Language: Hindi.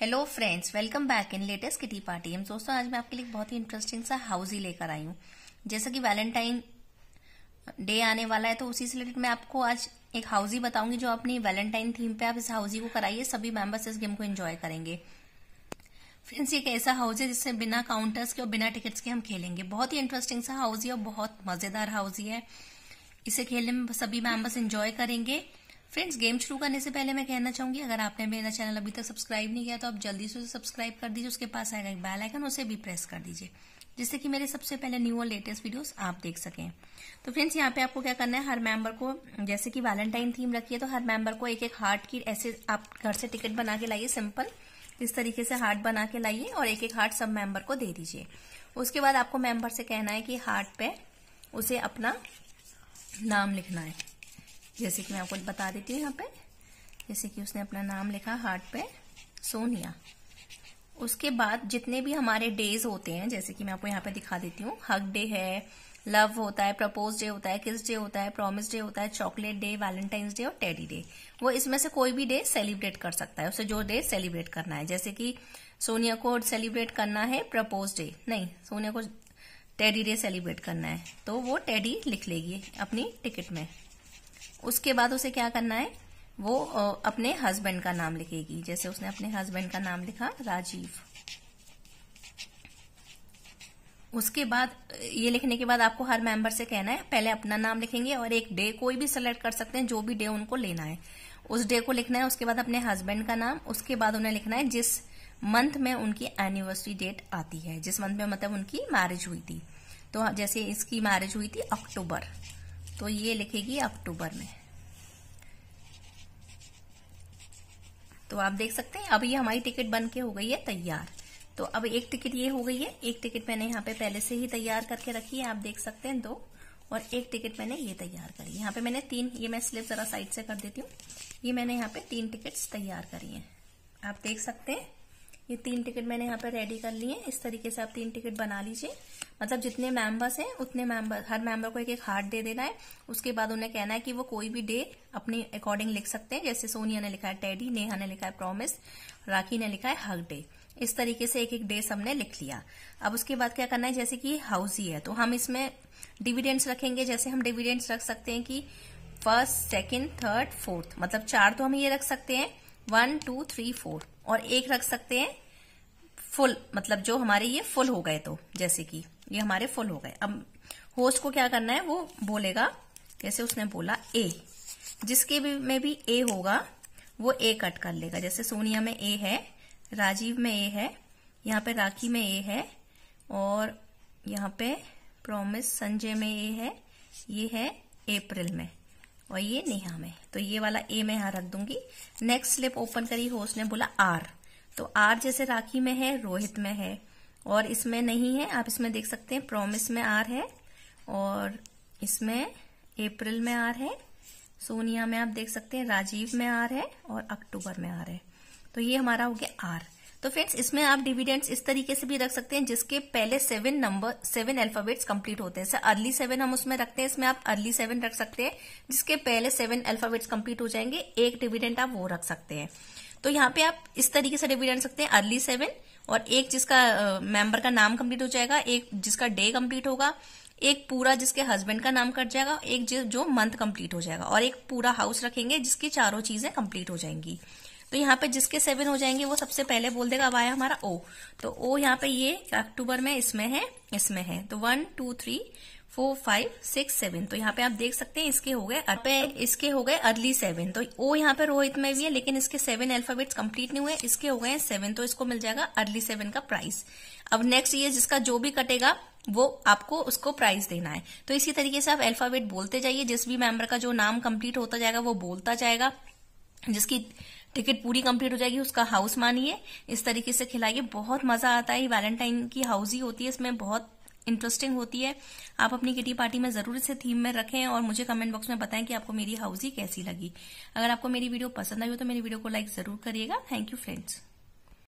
hello friends welcome back in latest kitty party हम दोस्तों आज मैं आपके लिए बहुत ही इंटरेस्टिंग सा हाउस ही लेकर आई हूँ जैसा कि वैलेंटाइन डे आने वाला है तो उसी से रिलेटेड मैं आपको आज एक ही बताऊंगी जो अपनी वैलेंटाइन थीम पे आप इस हाउस को कराइए सभी मेंबर्स इस गेम को एंजॉय करेंगे फ्रेंड्स एक ऐसा हाउस है जिससे बिना काउंटर्स के और बिना टिकट्स के हम खेलेंगे बहुत ही इंटरेस्टिंग सा हाउस है और बहुत मजेदार हाउस है इसे खेलने में सभी मेंबर्स इंजॉय करेंगे फ्रेंड्स गेम शुरू करने से पहले मैं कहना चाहूंगी अगर आपने मेरा चैनल अभी तक सब्सक्राइब नहीं किया तो आप जल्दी से उसे सब्सक्राइब कर दीजिए उसके पास आएगा एक बेल आइकन उसे भी प्रेस कर दीजिए जिससे कि मेरे सबसे पहले न्यू और लेटेस्ट वीडियोस आप देख सकें तो फ्रेंड्स यहाँ पे आपको क्या करना है हर मेंबर को जैसे कि वैलेंटाइन थीम रखी है तो हर मेंबर को एक एक हार्ट की ऐसे आप घर से टिकट बना के लाइए सिंपल इस तरीके से हार्ट बना के लाइए और एक एक हार्ट सब मेंबर को दे दीजिए उसके बाद आपको मेंबर से कहना है कि हार्ट पे उसे अपना नाम लिखना है जैसे कि मैं आपको बता देती हूँ यहाँ पे जैसे कि उसने अपना नाम लिखा हार्ट पे सोनिया उसके बाद जितने भी हमारे डेज होते हैं जैसे कि मैं आपको यहाँ पे दिखा देती हूँ हक डे है लव होता है प्रपोज डे होता है किस डे होता है प्रॉमिस डे होता है चॉकलेट डे वैलेंटाइंस डे और टेडी डे वो इसमें से कोई भी डे सेलिब्रेट कर सकता है उसे जो डे सेलिब्रेट करना है जैसे कि सोनिया को सेलिब्रेट करना है प्रपोज डे नहीं सोनिया को टेडी डे सेलिब्रेट करना है तो वो टेडी लिख लेगी अपनी टिकट में उसके बाद उसे क्या करना है वो अपने हस्बैंड का नाम लिखेगी जैसे उसने अपने हस्बैंड का नाम लिखा राजीव उसके बाद ये लिखने के बाद आपको हर मेंबर से कहना है पहले अपना नाम लिखेंगे और एक डे कोई भी सिलेक्ट कर सकते हैं जो भी डे उनको लेना है उस डे को लिखना है उसके बाद अपने हस्बैंड का नाम उसके बाद उन्हें लिखना है जिस मंथ में उनकी एनिवर्सरी डेट आती है जिस मंथ में मतलब उनकी मैरिज हुई थी तो जैसे इसकी मैरिज हुई थी अक्टूबर तो ये लिखेगी अक्टूबर में तो आप देख सकते हैं अब ये हमारी टिकट बन के हो गई है तैयार तो अब एक टिकट ये हो गई है एक टिकट मैंने यहाँ पे पहले से ही तैयार करके रखी है आप देख सकते हैं दो और एक टिकट मैंने ये तैयार करी यहाँ पे मैंने तीन ये मैं स्लिप जरा साइड से कर देती हूँ ये मैंने यहाँ पे तीन टिकट्स तैयार करी हैं आप देख सकते हैं ये तीन टिकट मैंने यहाँ पर रेडी कर लिए इस तरीके से आप तीन टिकट बना लीजिए मतलब जितने मेंबर्स हैं उतने मेंबर हर मेंबर को एक एक हार्ट दे देना है उसके बाद उन्हें कहना है कि वो कोई भी डे अपने अकॉर्डिंग लिख सकते हैं जैसे सोनिया ने लिखा है टैडी नेहा ने लिखा है प्रॉमिस राखी ने लिखा है हक डे इस तरीके से एक एक डे सबने लिख लिया अब उसके बाद क्या करना है जैसे कि हाउस ही है तो हम इसमें डिविडेंड्स रखेंगे जैसे हम डिविडेंड्स रख सकते हैं कि फर्स्ट सेकेंड थर्ड फोर्थ मतलब चार तो हम ये रख सकते हैं वन टू थ्री फोर्थ और एक रख सकते हैं फुल मतलब जो हमारे ये फुल हो गए तो जैसे कि ये हमारे फुल हो गए अब होस्ट को क्या करना है वो बोलेगा जैसे उसने बोला ए जिसके भी में भी ए होगा वो ए कट कर लेगा जैसे सोनिया में ए है राजीव में ए है यहाँ पे राखी में ए है और यहाँ पे प्रॉमिस संजय में ए है ये है अप्रैल में और ये नेहा में तो ये वाला ए में यहां रख दूंगी नेक्स्ट स्लिप ओपन करी हो उसने बोला आर तो आर जैसे राखी में है रोहित में है और इसमें नहीं है आप इसमें देख सकते हैं प्रोमिस में आर है और इसमें अप्रैल में आर है सोनिया में आप देख सकते हैं राजीव में आर है और अक्टूबर में आर है तो ये हमारा हो गया आर तो फ्रेंड्स इसमें आप डिविडेंड्स इस तरीके से भी रख सकते हैं जिसके पहले seven number seven alphabets complete होते हैं अर्ली सेवन हम उसमें रखते हैं इसमें आप अर्ली सेवन रख सकते हैं जिसके पहले सेवन अल्फाबेट्स कंप्लीट हो जाएंगे एक डिविडेंड आप वो रख सकते हैं तो यहाँ पे आप इस तरीके से डिविडेंड सकते हैं अर्ली सेवन और एक जिसका मेंबर का नाम कम्प्लीट हो जाएगा एक जिसका डे कम्प्लीट होगा एक पूरा जिसके हस्बैंड का नाम कट जाएगा एक जो मंथ कम्प्लीट हो जाएगा और एक पूरा हाउस रखेंगे जिसकी चारों चीजें कम्प्लीट हो जाएंगी तो यहाँ पे जिसके सेवन हो जाएंगे वो सबसे पहले बोल देगा अब आया हमारा ओ तो ओ यहाँ पे ये अक्टूबर में इसमें है इसमें है तो one two three four five six seven तो यहाँ पे आप देख सकते हैं इसके हो गए पे इसके हो गए अर्ली सेवन तो ओ यहाँ पे रोहित में भी है लेकिन इसके सेवन अल्फाबेट्स कंप्लीट नहीं हुए इसके हो गए सेवन तो इसको मिल जाएगा अर्ली सेवन का प्राइस अब नेक्स्ट ये जिसका जो भी कटेगा वो आपको उसको प्राइस देना है तो इसी तरीके से आप अल्फाबेट बोलते जाइए जिस भी मेंबर का जो नाम कंप्लीट होता जाएगा वो बोलता जाएगा जिसकी टिकट पूरी कंप्लीट हो जाएगी उसका हाउस मानिए इस तरीके से खिलाइए बहुत मजा आता है वैलेंटाइन की हाउस ही होती है इसमें बहुत इंटरेस्टिंग होती है आप अपनी किटी पार्टी में जरूर इसे थीम में रखें और मुझे कमेंट बॉक्स में बताएं कि आपको मेरी हाउसी कैसी लगी अगर आपको मेरी वीडियो पसंद आई हो तो मेरी वीडियो को लाइक जरूर करिएगा थैंक यू फ्रेंड्स